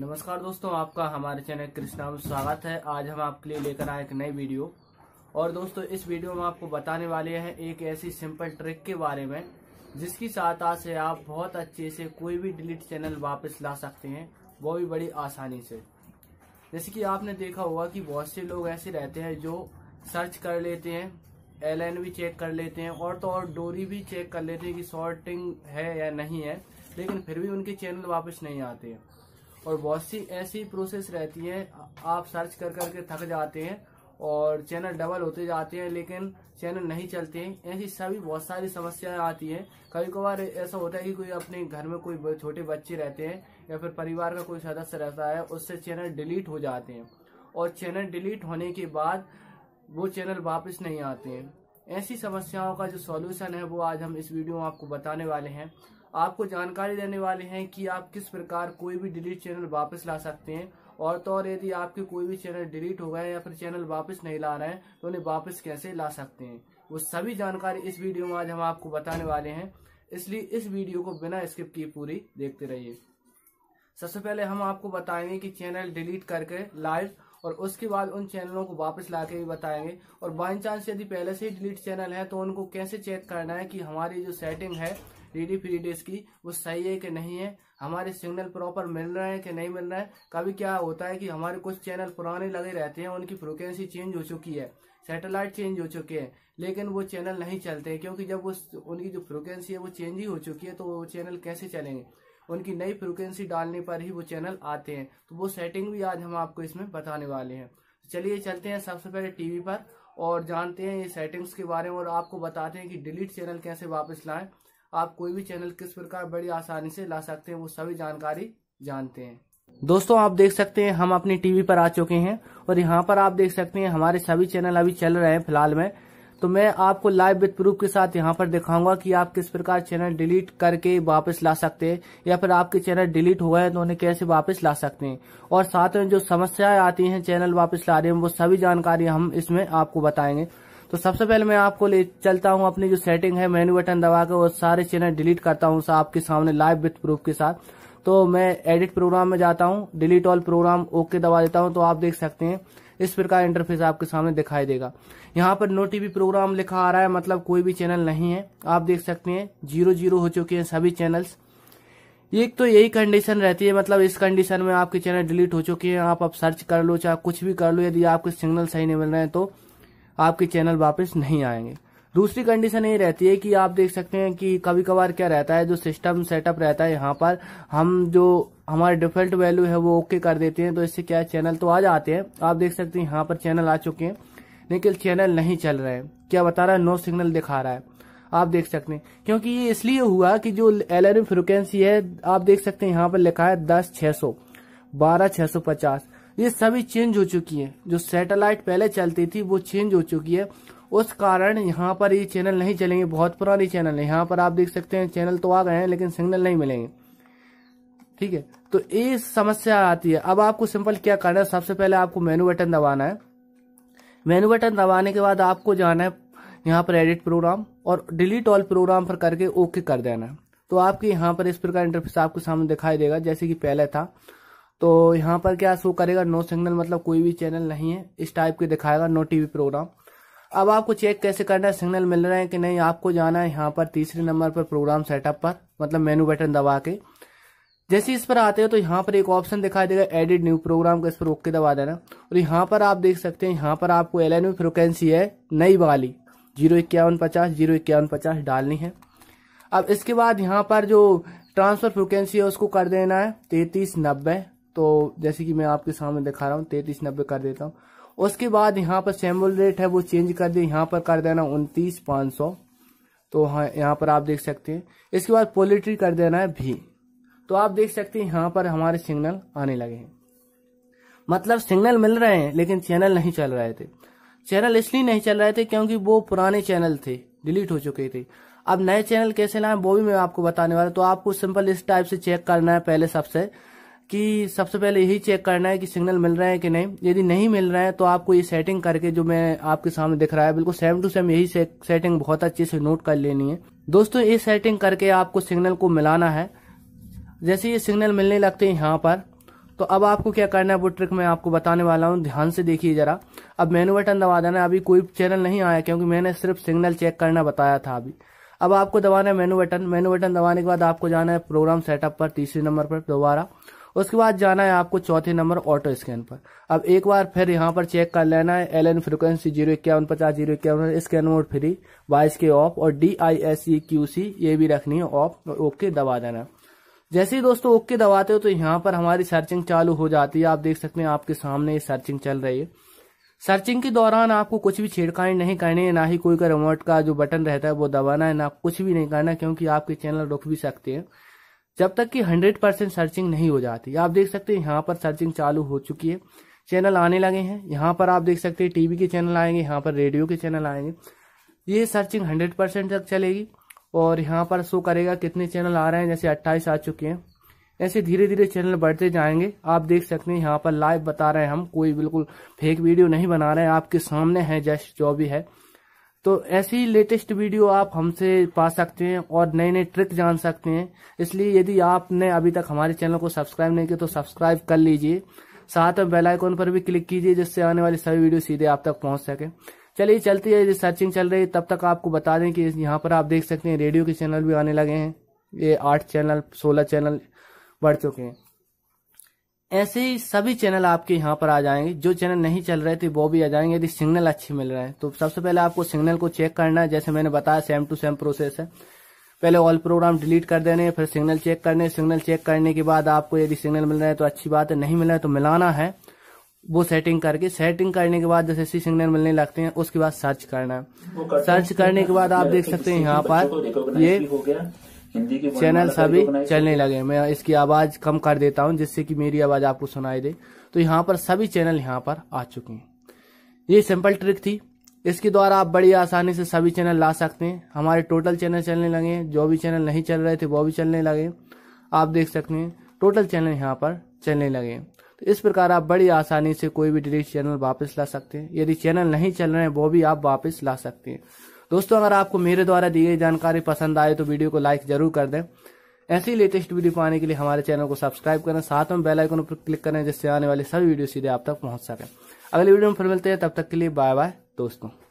नमस्कार दोस्तों आपका हमारे चैनल कृष्णा में स्वागत है आज हम आपके लिए लेकर आए एक नई वीडियो और दोस्तों इस वीडियो में आपको बताने वाले हैं एक ऐसी सिंपल ट्रिक के बारे में जिसकी सहायता से आप बहुत अच्छे से कोई भी डिलीट चैनल वापस ला सकते हैं वो भी बड़ी आसानी से जैसे कि आपने देखा होगा कि बहुत से लोग ऐसे रहते हैं जो सर्च कर लेते हैं एल भी चेक कर लेते हैं और तो और डोरी भी चेक कर लेते हैं कि शॉर्टिंग है या नहीं है लेकिन फिर भी उनके चैनल वापस नहीं आते हैं और बहुत सी ऐसी प्रोसेस रहती है आप सर्च कर करके थक जाते हैं और चैनल डबल होते जाते हैं लेकिन चैनल नहीं चलते हैं ऐसी सभी बहुत सारी समस्याएं आती हैं कभी कभार ऐसा होता है कि कोई अपने घर में कोई छोटे बच्चे रहते हैं या फिर परिवार का कोई सदस्य रहता है उससे चैनल डिलीट हो जाते हैं और चैनल डिलीट होने के बाद वो चैनल वापस नहीं आते हैं ऐसी समस्याओं का जो सॉल्यूशन है वो आज हम इस वीडियो में आपको बताने वाले हैं आपको जानकारी देने वाले हैं कि आप किस प्रकार कोई भी डिलीट चैनल वापस ला सकते हैं और तो और यदि आपके कोई भी चैनल डिलीट हो गए या फिर चैनल वापस नहीं ला रहे हैं तो उन्हें वापस कैसे ला सकते हैं वो सभी जानकारी इस वीडियो में आज हम आपको बताने वाले हैं इसलिए इस वीडियो को बिना स्किप किए पूरी देखते रहिए सबसे पहले हम आपको बताएंगे कि चैनल डिलीट करके लाइव और उसके बाद उन चैनलों को वापस ला के भी बताएंगे और बाई चांस यदि पहले से ही डिलीट चैनल है तो उनको कैसे चेक करना है कि हमारी जो सेटिंग है डी फ्री डेज की वो सही है कि नहीं है हमारे सिग्नल प्रॉपर मिल रहे हैं कि नहीं मिल रहे हैं कभी क्या होता है कि हमारे कुछ चैनल पुराने लगे रहते हैं उनकी फ्रिक्वेंसी चेंज हो चुकी है सैटेलाइट चेंज हो चुके हैं लेकिन वो चैनल नहीं चलते क्योंकि जब वो उनकी जो फ्रिक्वेंसी है वो चेंज ही हो चुकी है तो वो चैनल कैसे चलेंगे उनकी नई फ्रिक्वेंसी डालने पर ही वो चैनल आते हैं तो वो सेटिंग भी आज हम आपको इसमें बताने वाले हैं चलिए चलते हैं सबसे पहले टीवी पर और जानते हैं ये सेटिंग्स के बारे में और आपको बताते हैं कि डिलीट चैनल कैसे वापस लाएं आप कोई भी चैनल किस प्रकार बड़ी आसानी से ला सकते हैं वो सभी जानकारी जानते हैं दोस्तों आप देख सकते हैं हम अपनी टीवी पर आ चुके हैं और यहाँ पर आप देख सकते हैं हमारे सभी चैनल अभी चल रहे हैं फिलहाल में तो मैं आपको लाइव विद प्रूफ के साथ यहाँ पर दिखाऊंगा कि आप किस प्रकार चैनल डिलीट करके वापस ला सकते हैं या फिर आपके चैनल डिलीट हो गए तो उन्हें कैसे वापस ला सकते हैं और साथ में जो समस्याएं आती हैं चैनल वापस रहे हैं वो सभी जानकारी हम इसमें आपको बताएंगे तो सबसे पहले मैं आपको ले चलता हूँ अपनी जो सेटिंग है मेन्यू बटन दबाकर वो सारे चैनल डिलीट करता हूँ आपके सामने लाइव विथ प्रूफ के साथ तो मैं एडिट प्रोग्राम में जाता हूँ डिलीट ऑल प्रोग्राम ओके दबा देता हूँ तो आप देख सकते हैं इस प्रकार इंटरफेस आपके सामने दिखाई देगा यहाँ पर नो टीवी प्रोग्राम लिखा आ रहा है मतलब कोई भी चैनल नहीं है आप देख सकते हैं जीरो जीरो हो चुके हैं सभी चैनल्स एक तो यही कंडीशन रहती है मतलब इस कंडीशन में आपके चैनल डिलीट हो चुके हैं आप अब सर्च कर लो चाहे कुछ भी कर लो यदि आपके सिग्नल सही नहीं मिल रहे हैं तो आपके चैनल वापस नहीं आएंगे दूसरी कंडीशन ये रहती है कि आप देख सकते हैं कि कभी कभार क्या रहता है जो सिस्टम सेटअप रहता है यहाँ पर हम जो हमारे डिफॉल्ट वैल्यू है वो ओके कर देते हैं तो इससे क्या चैनल तो आ जाते हैं आप देख सकते हैं यहाँ पर चैनल आ चुके हैं लेकिन चैनल नहीं चल रहे हैं क्या बता रहा है नो सिग्नल दिखा रहा है आप देख सकते हैं क्योंकि ये इसलिए हुआ कि जो एल फ्रिक्वेंसी है आप देख सकते हैं यहाँ पर लिखा है दस छह सौ बारह छह सौ पचास ये सभी चेंज हो चुकी है जो सैटेलाइट पहले चलती थी वो चेंज हो चुकी है उस कारण यहाँ पर ये चैनल नहीं चलेंगे बहुत पुरानी चैनल है यहाँ पर आप देख सकते हैं चैनल तो आ गए हैं लेकिन सिग्नल नहीं मिलेंगे ठीक है तो ये समस्या आती है अब आपको सिंपल क्या करना है सबसे पहले आपको मेनू बटन दबाना है मेनू बटन दबाने के बाद आपको जाना है यहाँ पर एडिट प्रोग्राम और डिलीट ऑल प्रोग्राम पर करके ओके कर देना है तो आपके यहाँ पर इस प्रकार इंटरफेस आपको सामने दिखाई देगा जैसे कि पहले था तो यहाँ पर क्या शो करेगा नो सिग्नल मतलब कोई भी चैनल नहीं है इस टाइप के दिखाएगा नो टीवी प्रोग्राम अब आपको चेक कैसे करना है सिग्नल मिल रहे हैं कि नहीं आपको जाना है यहाँ पर तीसरे नंबर पर प्रोग्राम सेटअप पर मतलब मेनू बटन दबा के जैसे इस पर आते हो तो यहाँ पर एक ऑप्शन दिखाई देगा एडिट न्यू प्रोग्राम का इस पर ओके दबा देना और यहाँ पर आप देख सकते हैं यहाँ पर आपको एल एन फ्रिक्वेंसी है नई वाली जीरो इक्यावन पचास जीरो इक्यावन पचास डालनी है अब इसके बाद यहाँ पर जो ट्रांसफर फ्रिक्वेंसी है उसको कर देना है तैतीस नब्बे तो जैसे कि मैं आपके सामने दिखा रहा हूँ तैतीस नब्बे कर देता हूँ उसके बाद यहाँ पर सैम्बल रेट है वो चेंज कर दे यहाँ पर कर देना उनतीस पाँच सौ तो हाँ यहाँ पर आप देख सकते हैं इसके बाद पोलिट्री कर देना है भी तो आप देख सकते हैं यहाँ पर हमारे सिग्नल आने लगे हैं मतलब सिग्नल मिल रहे हैं लेकिन चैनल नहीं चल रहे थे चैनल इसलिए नहीं चल रहे थे क्योंकि वो पुराने चैनल थे डिलीट हो चुके थे अब नए चैनल कैसे लाए वो भी मैं आपको बताने वाला तो आपको सिंपल इस टाइप से चेक करना है पहले सबसे कि सबसे पहले यही चेक करना है कि सिग्नल मिल रहा है कि नहीं यदि नहीं मिल रहा है तो आपको ये सेटिंग करके जो मैं आपके सामने दिख रहा है बिल्कुल सेम टू सेम यही से, सेटिंग बहुत अच्छे से नोट कर लेनी है दोस्तों ये सेटिंग करके आपको सिग्नल को मिलाना है जैसे ये सिग्नल मिलने लगते हैं यहाँ पर तो अब आपको क्या करना है वो ट्रिक मैं आपको बताने वाला हूँ ध्यान से देखिए जरा अब मेनू बटन दबा देना अभी कोई चैनल नहीं आया क्योंकि मैंने सिर्फ सिग्नल चेक करना बताया था अभी अब आपको दबाना है मेनू बटन मेनू बटन दबाने के बाद आपको जाना है प्रोग्राम सेटअप पर तीसरे नंबर पर दोबारा उसके बाद जाना है आपको चौथे नंबर ऑटो स्कैन पर अब एक बार फिर यहाँ पर चेक कर लेना है एल एन फ्रिक्वेंसी जीरो इक्यावन पचास जीरो इक्यावन स्कैन मोड फ्री वाइस के ऑफ और D I S E Q C ये भी रखनी है ऑफ और ओके दबा देना जैसे ही दोस्तों ओके दबाते हो तो यहाँ पर हमारी सर्चिंग चालू हो जाती है आप देख सकते हैं आपके सामने ये सर्चिंग चल रही है सर्चिंग के दौरान आपको कुछ भी छेड़खानी नहीं करनी है ना ही कोई का रिमोट का जो बटन रहता है वो दबाना है ना कुछ भी नहीं करना क्योंकि आपके चैनल रुक भी सकते हैं जब तक कि 100 परसेंट सर्चिंग नहीं हो जाती आप देख सकते हैं यहाँ पर सर्चिंग चालू हो चुकी है चैनल आने लगे हैं यहाँ पर आप देख सकते हैं टीवी के चैनल आएंगे यहाँ पर रेडियो के चैनल आएंगे ये सर्चिंग हंड्रेड परसेंट तक चलेगी और यहाँ पर शो करेगा कितने चैनल आ रहे हैं जैसे अट्ठाईस आ चुके हैं ऐसे धीरे धीरे चैनल बढ़ते जाएंगे आप देख सकते हैं यहाँ पर लाइव बता रहे हैं हम कोई बिल्कुल फेक वीडियो नहीं बना रहे हैं आपके सामने है जैसे जो भी है तो ऐसी ही लेटेस्ट वीडियो आप हमसे पा सकते हैं और नए नए ट्रिक जान सकते हैं इसलिए यदि आपने अभी तक हमारे चैनल को सब्सक्राइब नहीं किया तो सब्सक्राइब कर लीजिए साथ में बेल आइकन पर भी क्लिक कीजिए जिससे आने वाली सभी वीडियो सीधे आप तक पहुंच सके चलिए चलती है सर्चिंग चल रही है तब तक आपको बता दें कि यहाँ पर आप देख सकते हैं रेडियो के चैनल भी आने लगे हैं ये आठ चैनल सोलह चैनल बढ़ चुके हैं ऐसे ही सभी चैनल आपके यहाँ पर आ जाएंगे जो चैनल नहीं चल रहे थे वो भी आ जाएंगे यदि सिग्नल अच्छे मिल रहे हैं तो सबसे पहले आपको सिग्नल को चेक करना है जैसे मैंने बताया सेम टू सेम प्रोसेस है पहले ऑल प्रोग्राम डिलीट कर देने फिर सिग्नल चेक करने सिग्नल चेक करने के बाद आपको यदि सिग्नल मिल रहा है तो अच्छी बात है नहीं मिल रहा है तो मिलाना है वो सेटिंग करके सेटिंग करने के बाद जैसे सी सिग्नल मिलने लगते हैं उसके बाद सर्च करना है सर्च करने के बाद हाँ, आप देख सकते हैं यहाँ पर ये हिंदी चैनल सभी चलने लगे मैं इसकी आवाज कम कर देता हूँ जिससे कि मेरी आवाज आपको सुनाई दे तो यहाँ पर सभी चैनल यहाँ पर आ चुके हैं ये सिंपल ट्रिक थी इसके द्वारा आप बड़ी आसानी से सभी चैनल ला सकते हैं हमारे टोटल चैनल चलने लगे जो भी चैनल नहीं चल रहे थे वो भी चलने लगे आप देख सकते हैं टोटल चैनल यहाँ पर चलने लगे तो इस प्रकार आप बड़ी आसानी से कोई भी डिलीट चैनल वापस ला सकते हैं यदि चैनल नहीं चल रहे हैं वो भी आप वापस ला सकते हैं दोस्तों अगर आपको मेरे द्वारा दी गई जानकारी पसंद आए तो वीडियो को लाइक जरूर कर दें ऐसी लेटेस्ट वीडियो पाने के लिए हमारे चैनल को सब्सक्राइब करें साथ में बेल आइकन पर क्लिक करें जिससे आने वाली सभी वीडियो सीधे आप तक पहुंच सकें अगले वीडियो में फिर मिलते हैं तब तक के लिए बाय बाय दोस्तों